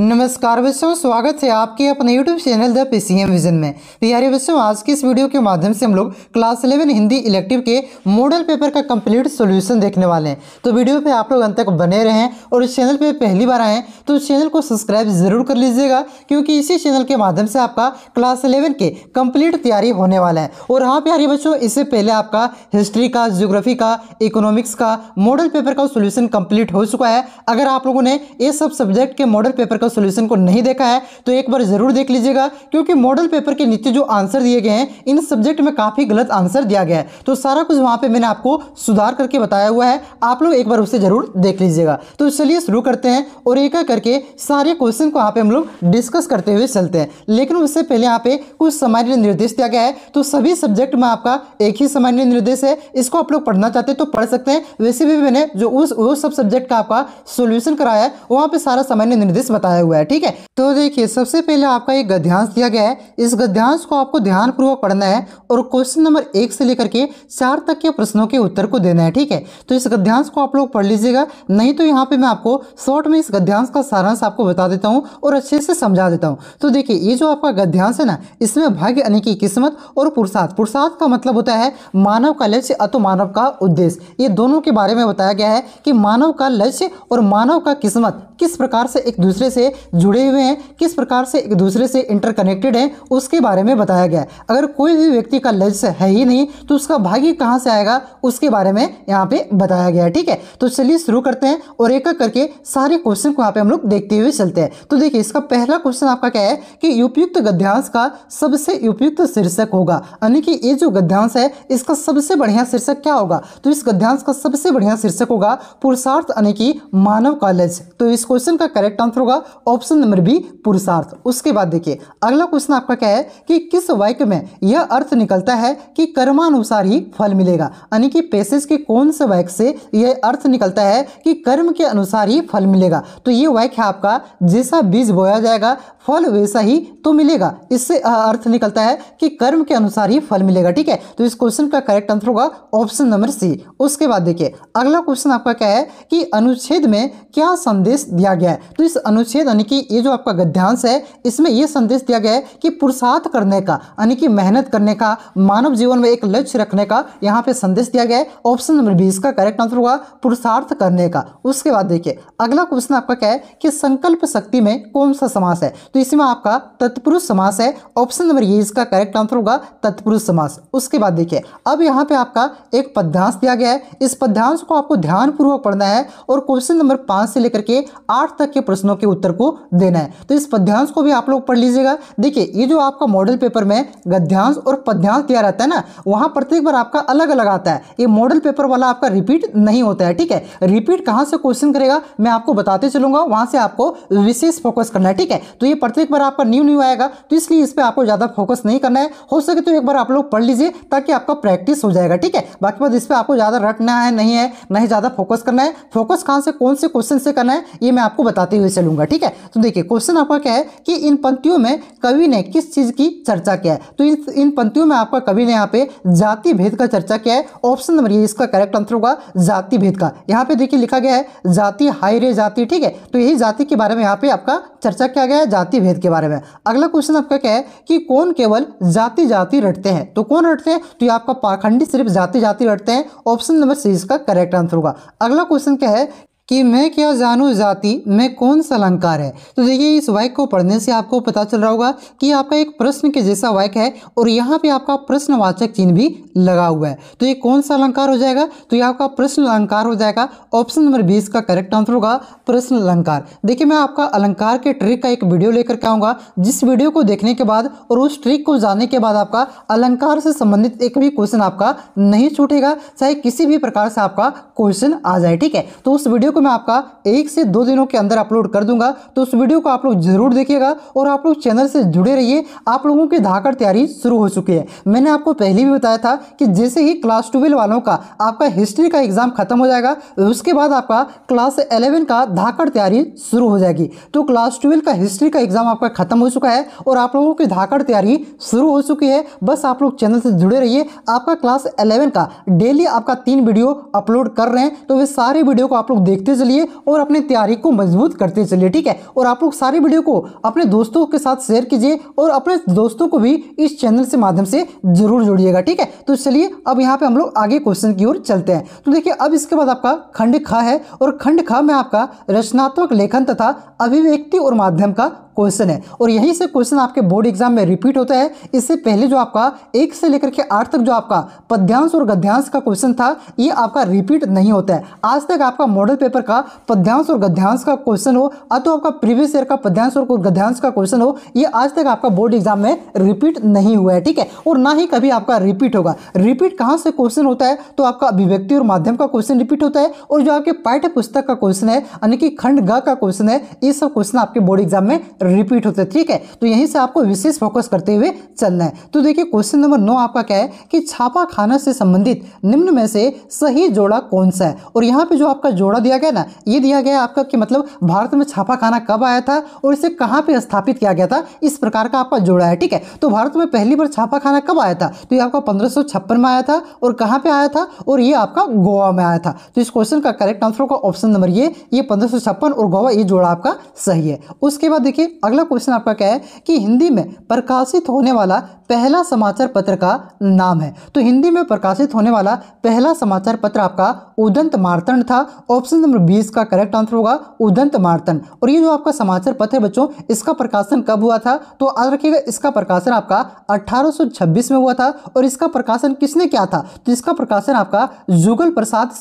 नमस्कार बच्चों स्वागत है आपके अपने YouTube channel the P M vision में प्यारे बच्चों आज की इस वीडियो के माध्यम से हम लोग क्लास 11 हिंदी इलेक्टिव के मॉडल पेपर का कंप्लीट सॉल्यूशन देखने वाले हैं तो वीडियो पे आप लोग अंत तक बने रहें और इस चैनल पे पहली बार आएँ तो चैनल को सब्सक्राइब जरूर कर लीजिएगा क्योंकि इसी चैनल के माध्यम से आपका क्लास इलेवन के कम्प्लीट तैयारी होने वाला है और हाँ प्यारे बच्चों इससे पहले आपका हिस्ट्री का जोग्राफी का इकोनॉमिक्स का मॉडल पेपर का सोल्यूशन कम्प्लीट हो चुका है अगर आप लोगों ने ये सब सब्जेक्ट के मॉडल पेपर का का सोल्यूशन को नहीं देखा है तो एक बार ज़रूर देख लीजिएगा क्योंकि मॉडल पेपर के नीचे जो आंसर दिए गए हैं इन सब्जेक्ट में काफ़ी गलत आंसर दिया गया है तो सारा कुछ वहां पर मैंने आपको सुधार करके बताया हुआ है आप लोग एक बार उसे ज़रूर देख लीजिएगा तो चलिए शुरू करते हैं और एक करके सारे क्वेश्चन को यहाँ पे हम लोग डिस्कस करते हुए चलते हैं लेकिन उससे पहले यहाँ पे कुछ सामान्य निर्देश दिया गया है तो सभी सब्जेक्ट में आपका एक ही सामान्य निर्देश है इसको आप लोग पढ़ना चाहते हैं तो पढ़ सकते हैं वैसे भी मैंने जो उस वो सब सब्जेक्ट का आपका सोल्यूशन कराया है वहाँ पे सारा सामान्य निर्देश बताया बताया हुआ है ठीक है तो देखिए सबसे पहले आपका एक गद्यांश दिया गया है इस गद्यांश को आपको ध्यानपूर्वक पढ़ना है और क्वेश्चन नंबर एक से लेकर के चार तक के प्रश्नों के उत्तर को देना है ठीक है तो इस गद्यांश को आप लोग पढ़ लीजिएगा नहीं तो यहाँ पे मैं आपको शॉर्ट में इस गद्यांश का सारांश आपको बता देता हूँ और अच्छे से समझा देता हूँ तो देखिए ये जो आपका गद्यांश है ना इसमें भाग्य यानी कि किस्मत और पुरुषार्थ पुरुषार्थ का मतलब होता है मानव का लक्ष्य अतो मानव का उद्देश्य ये दोनों के बारे में बताया गया है कि मानव का लक्ष्य और मानव का किस्मत किस प्रकार से एक दूसरे से जुड़े हुए हैं किस प्रकार से एक दूसरे से इंटरकनेक्टेड हैं उसके बारे में बताया गया है अगर कोई भी व्यक्ति का लज्स है ही नहीं तो उसका भाग्य कहाँ से आएगा उसके बारे में यहाँ पे बताया गया है ठीक है तो चलिए शुरू करते हैं और एक एक करके सारे क्वेश्चन को यहाँ पे हम लोग देखते हुए चलते हैं तो देखिए इसका पहला क्वेश्चन आपका क्या है कि उपयुक्त गद्यांश का सबसे उपयुक्त शीर्षक होगा यानी कि ये जो गद्यांश है इसका सबसे बढ़िया शीर्षक क्या होगा तो इस गद्यांश का सबसे बढ़िया शीर्षक होगा पुरुषार्थ यानी कि मानव कॉलेज तो इस क्वेश्चन का करेक्ट आंसर होगा ऑप्शन नंबर बी पुरुषार्थ उसके बाद देखिए अगला क्वेश्चन आपका क्या है कि किस वाक्य में यह अर्थ निकलता है कि कर्मानुसार ही फल मिलेगा यानी कि पैसेज के कौन से वाक्य से यह अर्थ निकलता है कि कर्म के अनुसार ही फल मिलेगा तो यह वाक्य है आपका जैसा बीज बोया जाएगा फल वैसा ही तो मिलेगा इससे अर्थ निकलता है कि कर्म के अनुसार ही फल मिलेगा ठीक है तो इस क्वेश्चन का करेक्ट आंसर होगा ऑप्शन नंबर सी उसके बाद देखिए अगला क्वेश्चन आपका क्या है कि अनुच्छेद में क्या संदेश दिया गया है तो इस अनुच्छेद यानी कि ये जो आपका गद्यांश है इसमें यह संदेश दिया गया है कि पुरुषार्थ करने का यानी कि मेहनत करने का मानव जीवन में एक लक्ष्य रखने का यहाँ पे संदेश दिया गया है ऑप्शन नंबर बीस का करेक्ट आंसर होगा पुरुषार्थ करने का उसके बाद देखिए अगला क्वेश्चन आपका क्या है कि संकल्प शक्ति में कौन सा समास है तो इसमें आपका तत्पुरुष समास है ऑप्शन नंबर ये इसका करेक्ट आंसर होगा तत्पुरुष समास उसके बाद देखिए अब यहाँ पे आपका एक पद्यांश दिया गया है इस पद्यांश को आपको ध्यानपूर्वक पढ़ना है और क्वेश्चन नंबर पाँच से लेकर के आठ तक के प्रश्नों के उत्तर को देना है तो इस पद्यांश को भी आप लोग पढ़ लीजिएगा देखिए ये जो आपका मॉडल पेपर में गद्यांश और पद्यांश दिया रहता है ना वहां प्रत्येक बार आपका अलग अलग आता है ये मॉडल पेपर वाला आपका रिपीट नहीं होता है ठीक है रिपीट कहां से क्वेश्चन करेगा मैं आपको बताते चलूंगा वहां से आपको विशेष फोकस करना है ठीक है तो ये प्रत्येक बार आपका न्यू न्यू आएगा तो इसलिए इस पर आपको ज़्यादा फोकस नहीं करना है हो सके तो एक बार आप लोग पढ़ लीजिए ताकि आपका प्रैक्टिस हो जाएगा ठीक है बाकी बात इस पर आपको ज़्यादा रटना है नहीं है नहीं ज़्यादा फोकस करना है फोकस कहां से कौन से क्वेश्चन से करना है ये मैं आपको बताते हुए चलूंगा ठीक है तो देखिए क्वेश्चन आपका क्या है कि इन पंक्तियों में कवि ने किस चीज़ की चर्चा किया है तो इन इन पंक्तियों में आपका कवि ने यहाँ पे जाति भेद का चर्चा किया है ऑप्शन नंबर ये इसका करेक्ट आंसर होगा जाति भेद का यहाँ पे देखिए लिखा गया है जाति हाई रे जाति ठीक है तो यही जाति के बारे में यहाँ पे आपका चर्चा किया गया है जाति भेद के बारे में अगला क्वेश्चन आपका क्या है कि कौन केवल जाति जाति रटते हैं तो कौन रटते हैं तो ये आपका पाखंडी सिर्फ जाति जाति रटते हैं ऑप्शन नंबर सी इसका करेक्ट आंसर होगा अगला क्वेश्चन क्या है कि मैं क्या जानू जाति में कौन सा अलंकार है तो देखिए इस वाक्य को पढ़ने से आपको पता चल रहा होगा कि आपका एक प्रश्न के जैसा वाक्य है और यहाँ पे आपका प्रश्नवाचक चिन्ह भी लगा हुआ है तो ये कौन सा अलंकार हो जाएगा तो ये आपका प्रश्न अलंकार हो जाएगा ऑप्शन नंबर बीस का करेक्ट आंसर होगा प्रश्न अलंकार देखिए मैं आपका अलंकार के ट्रिक का एक वीडियो लेकर के आऊँगा जिस वीडियो को देखने के बाद और उस ट्रिक को जानने के बाद आपका अलंकार से संबंधित एक भी क्वेश्चन आपका नहीं छूटेगा चाहे किसी भी प्रकार से आपका क्वेश्चन आ जाए ठीक है तो उस वीडियो को मैं आपका एक से दो दिनों के अंदर अपलोड कर दूंगा तो उस वीडियो को आप लोग जरूर देखिएगा और आप लोग चैनल से जुड़े रहिए आप लोगों की धाकड़ तैयारी शुरू हो चुकी है मैंने आपको पहले भी बताया था कि जैसे ही क्लास ट्वेल्व वालों का आपका हिस्ट्री का एग्जाम खत्म हो जाएगा उसके बाद आपका क्लास एलेवन का धाकड़ तैयारी शुरू हो जाएगी तो क्लास ट्वेल्व का हिस्ट्री का एग्जाम आपका खत्म हो चुका है और आप लोगों की धाकड़ तैयारी शुरू हो चुकी है बस आप लोग चैनल से जुड़े रहिए आपका क्लास एलेवन का डेली आपका तीन वीडियो अपलोड कर रहे हैं तो वे सारे वीडियो को आप लोग देखते सीखते चलिए और अपनी तैयारी को मजबूत करते चलिए ठीक है और आप लोग सारी वीडियो को अपने दोस्तों के साथ शेयर कीजिए और अपने दोस्तों को भी इस चैनल से माध्यम से जरूर जोड़िएगा ठीक है तो चलिए अब यहाँ पे हम लोग आगे क्वेश्चन की ओर चलते हैं तो देखिए अब इसके बाद आपका खंड खा है और खंड खा में आपका रचनात्मक लेखन तथा अभिव्यक्ति और माध्यम का क्वेश्चन है और यहीं से क्वेश्चन आपके बोर्ड एग्जाम में रिपीट होता है इससे पहले जो आपका एक से लेकर के आठ तक जो आपका पद्यांश और गद्यांश का क्वेश्चन था ये आपका रिपीट नहीं होता है आज तक आपका मॉडल पेपर का पद्यांश और गद्यांश का क्वेश्चन हो अतो आपका प्रीवियस ईयर का पद्यांश और गद्यांश का क्वेश्चन हो ये आज तक आपका बोर्ड एग्जाम में रिपीट नहीं हुआ है ठीक है और ना ही कभी आपका रिपीट होगा रिपीट कहाँ से क्वेश्चन होता है तो आपका अभिव्यक्ति और माध्यम का क्वेश्चन रिपीट होता है और जो आपके पाठ्य पुस्तक का क्वेश्चन है यानी कि खंड ग का क्वेश्चन है ये सब क्वेश्चन आपके बोर्ड एग्जाम में रिपीट होते हैं ठीक है तो यहीं से आपको विशेष फोकस करते हुए चलना है तो देखिए क्वेश्चन नंबर नौ आपका क्या है कि छापा खाना से संबंधित निम्न में से सही जोड़ा कौन सा है और यहाँ पे जो आपका जोड़ा दिया गया ना ये दिया गया आपका कि मतलब भारत में छापा खाना कब आया था और इसे कहाँ पर स्थापित किया गया था इस प्रकार का आपका जोड़ा है ठीक है तो भारत में पहली बार छापा खाना कब आया था तो ये आपका पंद्रह में आया था और कहाँ पर आया था और ये आपका गोवा में आया था तो इस क्वेश्चन का करेक्ट आंसर होगा ऑप्शन नंबर ये ये पंद्रह और गोवा ये जोड़ा आपका सही है उसके बाद देखिए अगला क्वेश्चन आपका क्या है कि हिंदी में प्रकाशित होने वाला पहला समाचार पत्र का नाम है तो हिंदी में प्रकाशित होने वाला पहला समाचार पत्र आपका उदंत मार्तन था ऑप्शन नंबर बीस का करेक्ट आंसर होगा उदंत मार्तन और ये जो आपका समाचार पत्र है बच्चों इसका प्रकाशन कब हुआ था तो याद रखिएगा इसका प्रकाशन आपका 1826 में हुआ था और इसका प्रकाशन किसने किया था तो इसका प्रकाशन आपका जुगल प्रसाद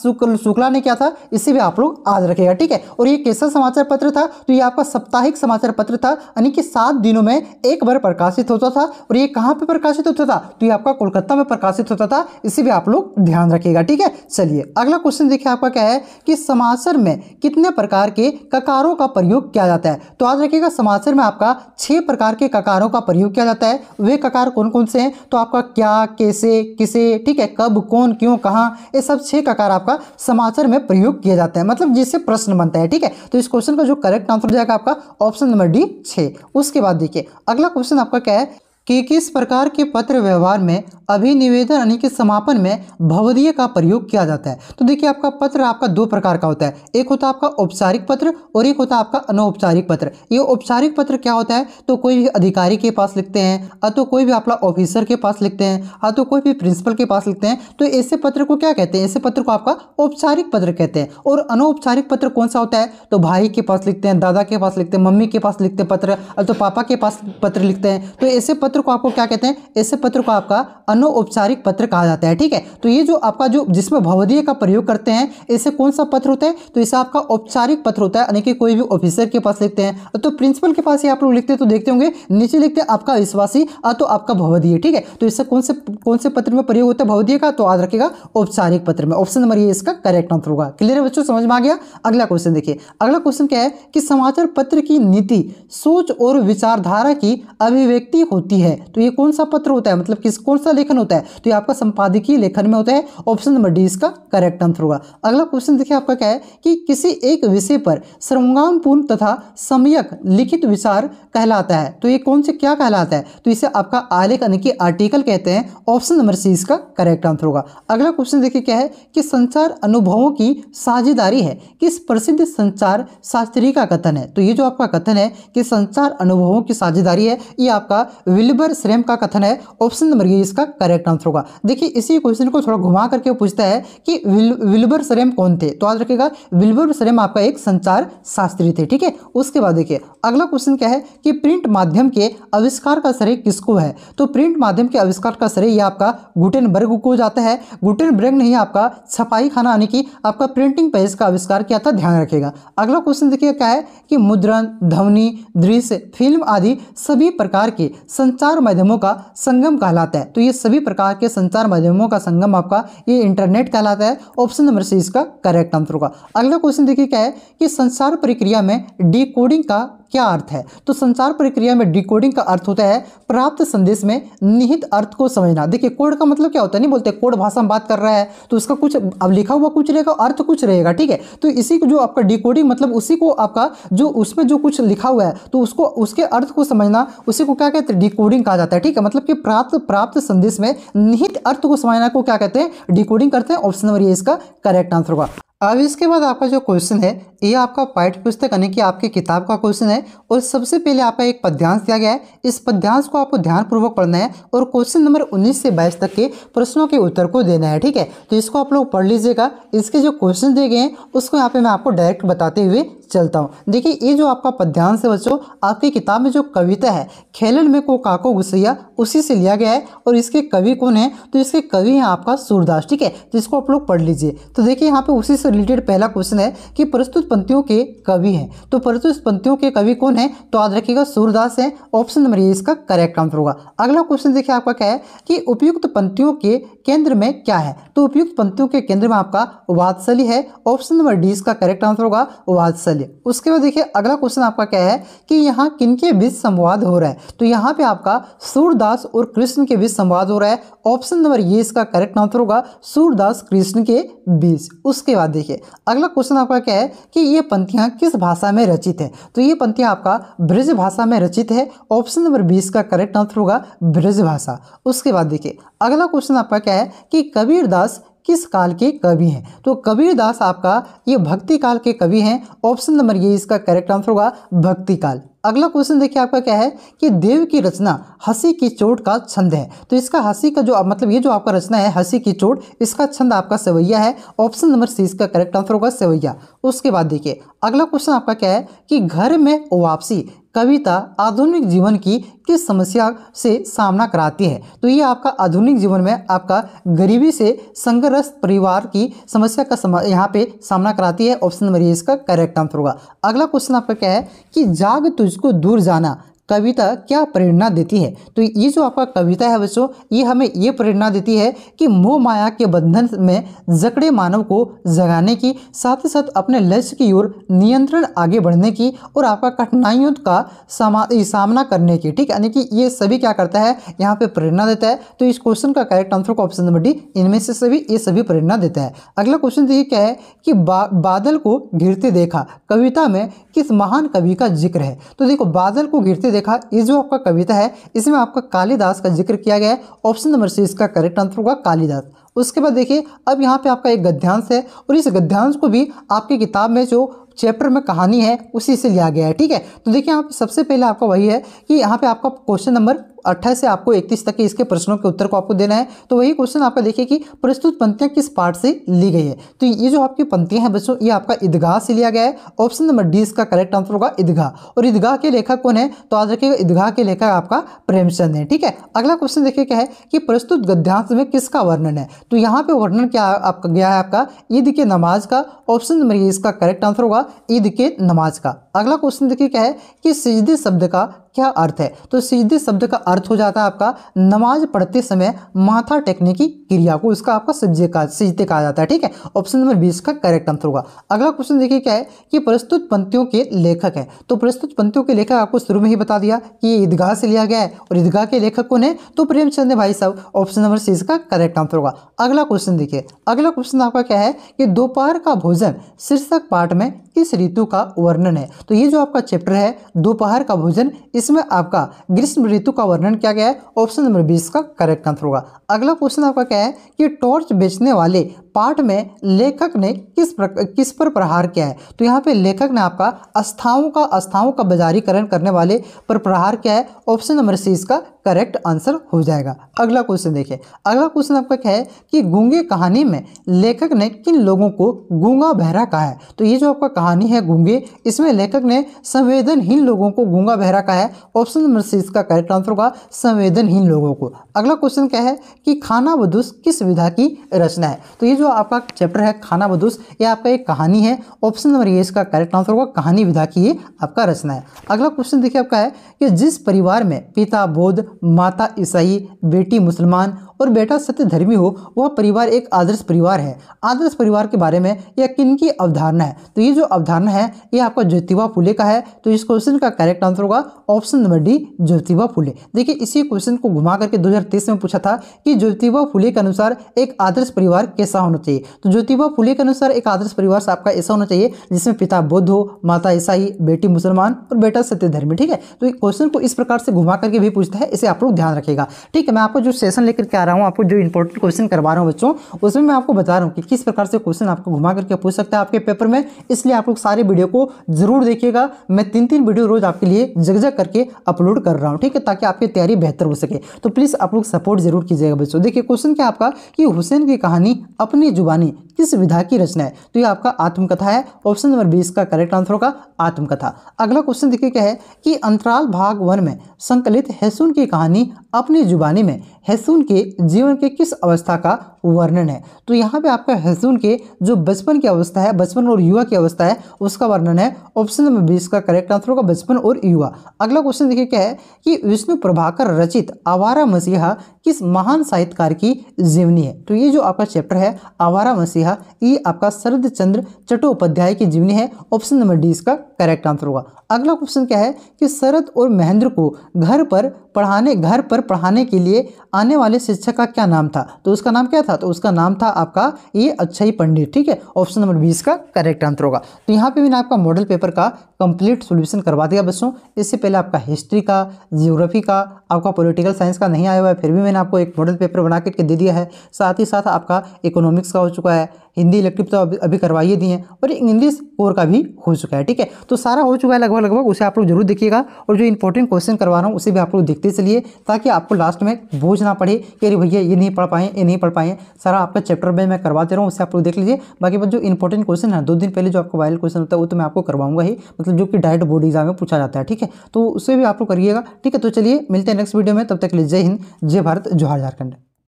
शुक्ला ने किया था इसे भी आप लोग याद रखेगा ठीक है और ये कैसा समाचार पत्र था तो ये आपका साप्ताहिक समाचार पत्र था था यानी कि सात दिनों में एक बार प्रकाशित होता था और ये कहाँ पर प्रकाशित होता था तो ये आपका कोलकाता में प्रकाशित होता था इसी भी आप लोग ध्यान रखिएगा ठीक है चलिए अगला क्वेश्चन देखिए आपका क्या है कि समासर में कितने प्रकार के ककारों का प्रयोग किया जाता है तो याद रखिएगा समासर में आपका छः प्रकार के ककारों का प्रयोग किया जाता है वे ककार कौन कौन से हैं तो आपका क्या कैसे किसे ठीक है कब कौन क्यों कहाँ ये सब छः ककार आपका समाचार में प्रयोग किया जाता है मतलब जिससे प्रश्न बनता है ठीक है तो इस क्वेश्चन का जो करेक्ट आंसर हो जाएगा आपका ऑप्शन नंबर डी छः उसके बाद देखिए अगला क्वेश्चन आपका क्या है कि किस प्रकार के पत्र व्यवहार में अभिनिवेदन यानी कि समापन में भवदीय का प्रयोग किया जाता है तो देखिए आपका पत्र आपका दो प्रकार का होता है एक होता है आपका औपचारिक पत्र और एक होता है आपका अनौपचारिक पत्र ये औपचारिक पत्र क्या होता है तो कोई भी अधिकारी के पास लिखते हैं या तो कोई भी आपका ऑफिसर के पास लिखते हैं या तो कोई भी प्रिंसिपल के पास लिखते हैं तो ऐसे पत्र को क्या कहते हैं ऐसे पत्र को आपका औपचारिक पत्र कहते हैं और अनौपचारिक पत्र कौन सा होता है तो भाई के पास लिखते हैं दादा के पास लिखते हैं मम्मी के पास लिखते हैं पत्र तो पापा के पास पत्र लिखते हैं तो ऐसे पत्र पत्र को आपको क्या कहते हैं ऐसे पत्र को आपका अनौपचारिक पत्र कहा जाता है ठीक है तो ये जो आपका जो जिसमें भवदीय का प्रयोग करते हैं ऐसे कौन सा पत्र होता है तो इसे आपका औपचारिक पत्र होता है यानी कि कोई भी ऑफिसर के पास लिखते हैं तो प्रिंसिपल के पास ही आप लोग लिखते हैं तो देखते होंगे नीचे लिखते हैं आपका विश्वासी तो आपका भवदीय ठीक है तो इससे कौन से कौन से पत्र में प्रयोग होता है भवदीय का तो याद रखेगा औपचारिक पत्र में ऑप्शन नंबर ये इसका करेक्ट आंसर होगा क्लियर है बच्चों समझ में आ गया अगला क्वेश्चन देखिए अगला क्वेश्चन क्या है कि समाचार पत्र की नीति सोच और विचारधारा की अभिव्यक्ति होती है है तो ये कौन सा पत्र होता है मतलब किस कौन सा लेखन होता है तो ये आपका संपादकीय लेखन में होता है ऑप्शन नंबर डी इसका करेक्ट आंसर होगा अगला क्वेश्चन देखिए आपका क्या है कि किसी एक विषय पर सर्वंगामपूर्ण तथा सम्यक लिखित विचार कहलाता है तो ये कौन से क्या कहलाता है तो इसे आपका आलेख यानी कि आर्टिकल कहते हैं ऑप्शन नंबर सी इसका करेक्ट आंसर होगा अगला क्वेश्चन देखिए क्या है कि संचार अनुभवों की साझेदारी है किस प्रसिद्ध संचार शास्त्री का कथन है तो ये जो आपका कथन है कि संचार अनुभवों की साझेदारी है ये आपका विलियम लेबर श्रेम का कथन है ऑप्शन नंबर ये इसका करेक्ट आंसर होगा देखिए इसी क्वेश्चन को थोड़ा घुमा करके पूछता है कि विल्बर श्रेम कौन थे तो याद रखिएगा विल्बर श्रेम आपका एक संचार शास्त्री थे ठीक है उसके बाद देखिए अगला क्वेश्चन क्या है कि प्रिंट माध्यम के आविष्कार का श्रेय किसको है तो प्रिंट माध्यम के आविष्कार का श्रेय यह आपका गुटेनबर्ग को जाता है गुटेनबर्ग ने ही आपका छपाई खाना यानी कि आपका प्रिंटिंग पेज का आविष्कार किया था ध्यान रखेगा अगला क्वेश्चन देखिए क्या है कि मुद्रण ध्वनि दृश्य फिल्म आदि सभी प्रकार के संचार संचार माध्यमों का संगम कहलाता है तो ये सभी प्रकार के संचार माध्यमों का संगम आपका ये इंटरनेट कहलाता है ऑप्शन नंबर सी इसका करेक्ट आंसर होगा अगला क्वेश्चन देखिए क्या है कि संसार प्रक्रिया में डी का क्या अर्थ है तो संचार प्रक्रिया में डिकोडिंग का अर्थ होता है प्राप्त संदेश में निहित अर्थ को समझना देखिए कोड का मतलब क्या होता है नहीं बोलते कोड भाषा में बात कर रहा है तो उसका कुछ अब लिखा हुआ कुछ रहेगा अर्थ कुछ रहेगा ठीक है तो इसी को जो आपका डिकोडिंग मतलब उसी को आपका जो उसमें जो कुछ लिखा हुआ है तो उसको उसके अर्थ को समझना उसी को क्या कहते हैं डिकोडिंग कहा जाता है ठीक है मतलब कि प्राप्त प्राप्त संदेश में निहित अर्थ को समझना को क्या कहते हैं डिकोडिंग करते हैं ऑप्शन नंबर ये इसका करेक्ट आंसर होगा अब इसके बाद आपका जो क्वेश्चन है ये आपका पाठ्य पुस्तक यानी कि आपके किताब का क्वेश्चन है और सबसे पहले आपका एक पद्यांश दिया गया है इस पद्यांश को आपको ध्यानपूर्वक पढ़ना है और क्वेश्चन नंबर 19 से 22 तक के प्रश्नों के उत्तर को देना है ठीक है तो इसको आप लोग पढ़ लीजिएगा इसके जो क्वेश्चन दिए गए हैं उसको यहाँ पे मैं आपको डायरेक्ट बताते हुए चलता हूँ देखिए ये जो आपका पध्यान से बच्चों आपकी किताब में जो कविता है खेलन में को काको घुसैया उसी से लिया गया है और इसके कवि कौन है तो इसके कवि हैं आपका सूरदास ठीक है जिसको आप लोग पढ़ लीजिए तो देखिए यहाँ पे उसी से रिलेटेड पहला क्वेश्चन है कि प्रस्तुत पंक्तियों के कवि हैं तो प्रस्तुत पंक्तियों के कवि कौन है तो याद रखिएगा सूरदास है ऑप्शन नंबर ये इसका करेक्ट आंसर होगा अगला क्वेश्चन देखिए आपका क्या है कि उपयुक्त पंक्तियों के केंद्र में क्या है तो उपयुक्त पंक्तियों के केंद्र में आपका वात्सल्य है ऑप्शन नंबर डी इसका करेक्ट आंसर होगा वात्सल्य चलिए उसके बाद देखिए अगला क्वेश्चन आपका क्या है कि यहाँ किन के बीच संवाद हो रहा है तो यहाँ पे आपका सूरदास और कृष्ण के बीच संवाद हो रहा है ऑप्शन नंबर ये इसका करेक्ट आंसर होगा सूरदास कृष्ण के बीच उसके बाद देखिए अगला क्वेश्चन आपका क्या है कि ये पंथियाँ किस भाषा में रचित है तो ये पंथियाँ आपका ब्रज भाषा में रचित है ऑप्शन नंबर बीस का करेक्ट आंसर होगा ब्रज भाषा उसके बाद देखिए अगला क्वेश्चन आपका क्या है कि कबीरदास किस काल के कवि हैं तो कबीरदास आपका ये भक्ति काल के कवि हैं ऑप्शन नंबर ये इसका करेक्ट आंसर होगा भक्ति काल अगला क्वेश्चन देखिए आपका क्या है कि देव की रचना हंसी की चोट का छंद है तो इसका हंसी का जो मतलब ये जो आपका रचना है हंसी की चोट इसका छंद आपका सेवैया है ऑप्शन नंबर सी इसका करेक्ट आंसर होगा सेवैया उसके बाद देखिए अगला क्वेश्चन आपका क्या है कि घर में वापसी कविता आधुनिक जीवन की किस समस्या से सामना कराती है तो ये आपका आधुनिक जीवन में आपका गरीबी से संघर्ष परिवार की समस्या का समा यहाँ पे सामना कराती है ऑप्शन नंबर ये इसका करेक्ट आंसर होगा अगला क्वेश्चन आपका क्या है कि जाग तुझको दूर जाना कविता क्या प्रेरणा देती है तो ये जो आपका कविता है बच्चों ये हमें ये प्रेरणा देती है कि मोह माया के बंधन में जकड़े मानव को जगाने की साथ ही साथ अपने लक्ष्य की ओर नियंत्रण आगे बढ़ने की और आपका कठिनाइयों का समा सामना करने की ठीक यानी कि ये सभी क्या करता है यहाँ पे प्रेरणा देता है तो इस क्वेश्चन का करेक्ट आंसर को ऑप्शन नंबर डी इनमें से सभी ये सभी प्रेरणा देता है अगला क्वेश्चन तो ये क्या है कि बा, बादल को घिरते देखा कविता में किस महान कवि का जिक्र है तो देखो बादल को घिरते देखा ये जो आपका कविता है इसमें आपका कालिदास का जिक्र किया गया है ऑप्शन नंबर सी इसका करेक्ट आंसर होगा कालिदास उसके बाद देखिए अब यहाँ पे आपका एक गद्यांश है और इस गद्यांश को भी आपकी किताब में जो चैप्टर में कहानी है उसी से लिया गया है ठीक है तो देखिए यहाँ पे सबसे पहले आपका वही है कि यहाँ पे आपका क्वेश्चन नंबर अट्ठाईस से आपको इकतीस तक के इसके प्रश्नों के उत्तर को आपको देना है तो वही क्वेश्चन आपका देखिए कि प्रस्तुत पंक्तियाँ किस पार्ट से ली गई है तो ये जो आपकी पंक्तियाँ हैं बच्चों ये आपका ईदगाह से लिया गया है ऑप्शन नंबर डी इसका करेक्ट आंसर होगा ईदगाह और ईदगाह के लेखक कौन है तो आज रखिएगा ईदगाह के लेखक आपका प्रेमचंद है ठीक है अगला क्वेश्चन देखिए क्या है कि प्रस्तुत गद्यांश में किसका वर्णन है तो यहाँ पर वर्णन क्या आपका गया है आपका ईद के नमाज का ऑप्शन नंबर ये इसका करेक्ट आंसर होगा ईद के नमाज का अगला क्वेश्चन देखिए क्या है कि सिजदे शब्द का क्या अर्थ है तो सिजदे शब्द का अर्थ हो जाता है आपका नमाज पढ़ते समय माथा टेकने की क्रिया को इसका आपका सब्जे का सिजदे कहा जाता है ठीक है ऑप्शन नंबर बीस का करेक्ट आंसर होगा अगला क्वेश्चन देखिए क्या है कि प्रस्तुत पंक्तियों के लेखक है तो प्रस्तुत पंक्तियों के लेखक आपको शुरू में ही बता दिया कि ईदगाह से लिया गया है और ईदगाह के लेखक कौन है तो प्रेमचंद भाई साहब ऑप्शन नंबर सी इसका करेक्ट आंसर होगा अगला क्वेश्चन देखिए अगला क्वेश्चन आपका क्या है कि दोपहर का भोजन शीर्षक पाठ में किस ऋतु का वर्णन है तो ये जो आपका चैप्टर है दोपहर का भोजन इसमें आपका ग्रीष्म ऋतु का वर्णन क्या गया है ऑप्शन नंबर बीस का करेक्ट आंसर होगा अगला क्वेश्चन आपका क्या है कि टॉर्च बेचने वाले पाठ में लेखक ने किस प्र, किस पर प्रहार किया है तो यहाँ पे लेखक ने आपका अस्थाओं का अस्थाओं का बाजारीकरण करने वाले पर प्रहार किया है ऑप्शन नंबर सी इसका करेक्ट आंसर हो जाएगा अगला क्वेश्चन देखिए अगला क्वेश्चन आपका क्या है कि गूंगे कहानी में लेखक ने किन लोगों को गूंगा बहरा कहा है तो ये जो आपका कहानी है गूंगे इसमें लेखक ने संवेदनहीन लोगों को गूंगा बहरा कहा है ऑप्शन नंबर सी इसका करेक्ट आंसर होगा संवेदनहीन लोगों को अगला क्वेश्चन क्या है कि खाना बदूस किस विधा की रचना है तो ये जो जो आपका चैप्टर है खाना बदूस ये आपका एक कहानी है ऑप्शन नंबर ये इसका करेक्ट आंसर होगा कहानी विधा की ये आपका रचना है अगला क्वेश्चन देखिए आपका है कि जिस परिवार में पिता बौद्ध माता ईसाई बेटी मुसलमान और बेटा सत्यधर्मी हो वह परिवार एक आदर्श परिवार है आदर्श परिवार के बारे में यह किन की अवधारणा है तो ये जो अवधारणा है ये आपका ज्योतिबा फुले का है तो इस क्वेश्चन का करेक्ट आंसर होगा option number D Jyotiba Phule देखिए इसी क्वेश्चन को घुमा करके दो में पूछा था कि ज्योतिबा फुले के अनुसार एक आदर्श परिवार कैसा होना चाहिए तो ज्योतिबा फुले के अनुसार एक आदर्श परिवार से आपका ऐसा होना चाहिए जिसमें पिता बुद्ध हो माता ईसाई बेटी मुसलमान और बेटा सत्यधर्मी ठीक है तो क्वेश्चन को इस प्रकार से घुमा करके भी पूछता है इसे आप लोग ध्यान रखेगा ठीक है मैं आपको जो सेशन लेकर के रहा हूँ आपको जो इंपॉर्टेंट क्वेश्चन करवा रहा हूँ बच्चों उसमें मैं आपको बता रहा हूँ कि किस प्रकार से क्वेश्चन आपको घुमा करके पूछ सकता है आपके पेपर में इसलिए आप लोग सारे वीडियो को जरूर देखिएगा मैं तीन तीन वीडियो रोज आपके लिए जग जग करके अपलोड कर रहा हूँ ठीक है ताकि आपकी तैयारी बेहतर हो सके तो प्लीज़ आप लोग सपोर्ट जरूर कीजिएगा बच्चों देखिए क्वेश्चन क्या आपका कि हुसैन की कहानी अपनी जुबानी किस विधा की रचना है तो ये आपका आत्मकथा है ऑप्शन नंबर बीस का करेक्ट आंसर होगा आत्मकथा अगला क्वेश्चन देखिए क्या है कि अंतराल भाग वन में संकलित हैसून की कहानी अपनी जुबानी में हैसून के जीवन के किस अवस्था का वर्णन है तो यहाँ पे आपका हैसून के जो बचपन की अवस्था है बचपन और युवा की अवस्था है उसका वर्णन है ऑप्शन नंबर बीस का करेक्ट आंसर होगा बचपन और युवा अगला क्वेश्चन देखिए क्या है कि विष्णु प्रभाकर रचित आवारा मसीहा किस महान साहित्यकार की जीवनी है तो ये जो आपका चैप्टर है आवारा मसीहा रहा ये आपका शरद चंद्र चट्टोपाध्याय की जीवनी है ऑप्शन नंबर डी इसका करेक्ट आंसर होगा अगला क्वेश्चन क्या है कि शरद और महेंद्र को घर पर पढ़ाने घर पर पढ़ाने के लिए आने वाले शिक्षक का क्या नाम था तो उसका नाम क्या था तो उसका नाम था आपका ये अच्छाई पंडित ठीक है ऑप्शन नंबर बीस का करेक्ट आंसर होगा तो यहाँ पे मैंने आपका मॉडल पेपर का कंप्लीट सोल्यूशन करवा दिया बच्चों इससे पहले आपका हिस्ट्री का जियोग्राफी का आपका पोलिटिकल साइंस का नहीं आया हुआ है फिर भी मैंने आपको एक मॉडल पेपर बना करके दे दिया है साथ ही साथ आपका इकोनॉमिक्स का हो चुका है हिंदी इलेक्टिव तो अभी अभी करवाइए दिए हैं और इंग्लिश कोर का भी हो चुका है ठीक है तो सारा हो चुका है लगभग लगभग उसे आप लोग जरूर देखिएगा और जो इंपॉर्टेंट क्वेश्चन करवा रहा हूँ उसे भी आप लोग देखते चलिए ताकि आपको लास्ट में बोझ ना पड़े कि अरे भैया ये नहीं पढ़ पाएँ ये नहीं पढ़ पाएँ सारा आपका चैप्टर में मैं करवा दे रहा हूँ उसे आप लोग देख लीजिए बाकी बस जो इंपॉर्टेंट क्वेश्चन है दो दिन पहले जो आपको वायरल क्वेश्चन होता है वो तो मैं आपको करवाऊंगा ही मतलब जो कि डायरेक्ट बोर्ड एग्जाम में पूछा जाता है ठीक है तो उसे भी आप लोग करिएगा ठीक है तो चलिए मिलते हैं नेक्स्ट वीडियो में तब तक लिए जय हिंद जय भारत जोहार झारखंड